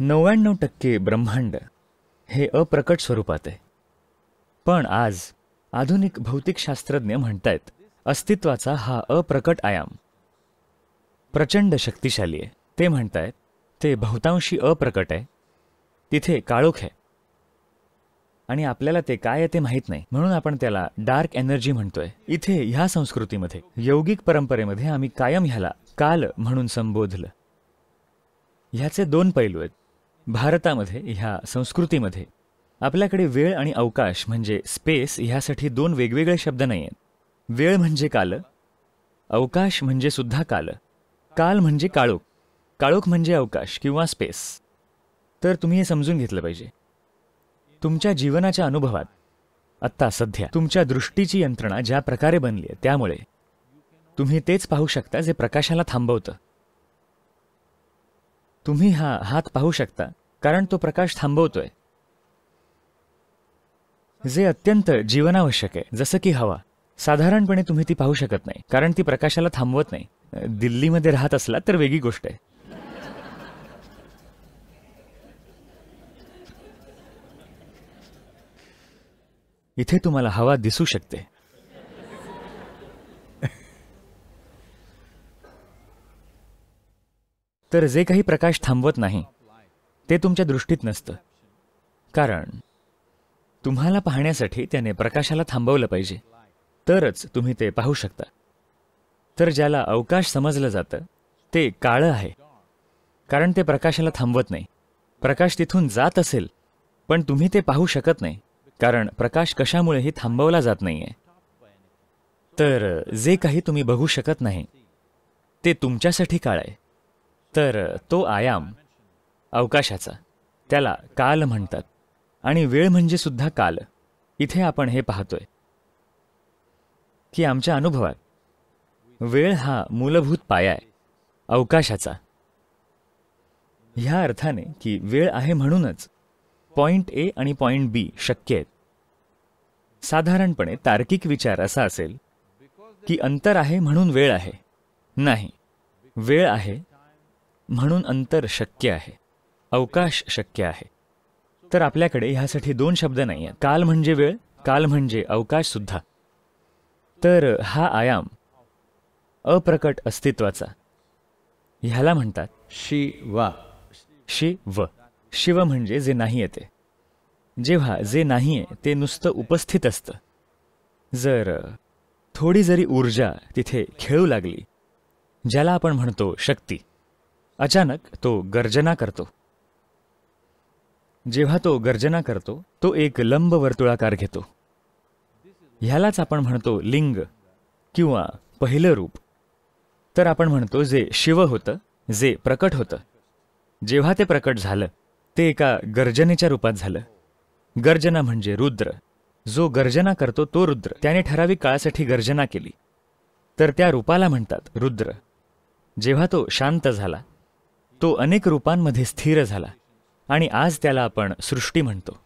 नव्याण्णव टक्के ब्रह्मांड हे अप्रकट स्वरूपात आहे पण आज आधुनिक भौतिकशास्त्रज्ञ म्हणतायत अस्तित्वाचा हा अप्रकट आयाम प्रचंड शक्तिशाली आहे ते म्हणतायत ते बहुतांशी अप्रकट आहे तिथे काळोख आहे आणि आपल्याला ते काय आहे ते माहीत नाही म्हणून आपण त्याला डार्क एनर्जी म्हणतोय इथे ह्या संस्कृतीमध्ये यौगिक परंपरेमध्ये आम्ही कायम ह्याला काल म्हणून संबोधलं ह्याचे दोन पैलू आहेत भारतामध्ये ह्या संस्कृतीमध्ये आपल्याकडे वेळ आणि अवकाश म्हणजे स्पेस ह्यासाठी दोन वेगवेगळे शब्द नाही आहेत वेळ म्हणजे काल अवकाश म्हणजे सुद्धा काल काल म्हणजे काळोख काळोख म्हणजे अवकाश किंवा स्पेस तर तुम्ही हे समजून घेतलं पाहिजे तुमच्या जीवनाच्या अनुभवात आत्ता सध्या तुमच्या दृष्टीची यंत्रणा ज्या प्रकारे बनली आहे त्यामुळे तुम्ही तेच पाहू शकता जे प्रकाशाला थांबवतं तुम्ही हा हात पाहू शकता कारण तो प्रकाश थांबवतोय जे अत्यंत जीवनावश्यक आहे जसं की हवा साधारणपणे तुम्ही ती पाहू शकत नाही कारण ती प्रकाशाला थांबवत नाही दिल्लीमध्ये राहत असला तर वेगळी गोष्ट आहे इथे तुम्हाला हवा दिसू शकते तर जे काही प्रकाश थांबवत नाही ते तुमच्या दृष्टीत नसतं कारण तुम्हाला पाहण्यासाठी त्याने प्रकाशाला थांबवलं पाहिजे तरच तुम्ही ते पाहू शकता तर ज्याला अवकाश समजलं जातं ते काळं आहे कारण ते प्रकाशाला थांबवत नाही प्रकाश तिथून जात असेल पण तुम्ही ते पाहू शकत नाही कारण प्रकाश कशामुळेही थांबवला जात नाहीये तर जे काही तुम्ही बघू शकत नाही ते तुमच्यासाठी काळ आहे तर तो आयाम अवकाशाचा त्याला काल म्हणतात आणि वेळ म्हणजे सुद्धा काल इथे आपण हे पाहतोय की आमच्या अनुभवात वेळ हा मूलभूत पाया आहे अवकाशाचा ह्या अर्थाने की वेळ आहे म्हणूनच पॉइंट ए आणि पॉइंट बी शक्य आहेत साधारणपणे तार्किक विचार असा असेल की अंतर आहे म्हणून वेळ आहे नाही वेळ आहे म्हणून अंतर शक्य आहे अवकाश शक्य आहे तर आपल्याकडे ह्यासाठी दोन शब्द नाही आहेत काल म्हणजे वेळ काल म्हणजे अवकाशसुद्धा तर हा आयाम अप्रकट अस्तित्वाचा ह्याला म्हणतात शिवा शिव शिव म्हणजे जे नाही येते जेव्हा जे नाही आहे ते नुसतं उपस्थित असतं जर थोडी जरी ऊर्जा तिथे खेळू लागली ज्याला आपण म्हणतो शक्ती अचानक तो गर्जना करतो जेव्हा तो गर्जना करतो तो एक लंब वर्तुळाकार घेतो ह्यालाच आपण म्हणतो लिंग किंवा पहिलं रूप तर आपण म्हणतो जे शिव होतं जे प्रकट होतं जेव्हा ते प्रकट झालं ते एका गर्जनेच्या रूपात झालं गर्जना म्हणजे रुद्र जो गर्जना करतो तो रुद्र त्याने ठराविक काळासाठी गर्जना केली तर त्या रूपाला म्हणतात रुद्र जेव्हा तो शांत झाला तो अनेक रूपांमध्ये स्थिर झाला आणि आज त्याला आपण सृष्टी म्हणतो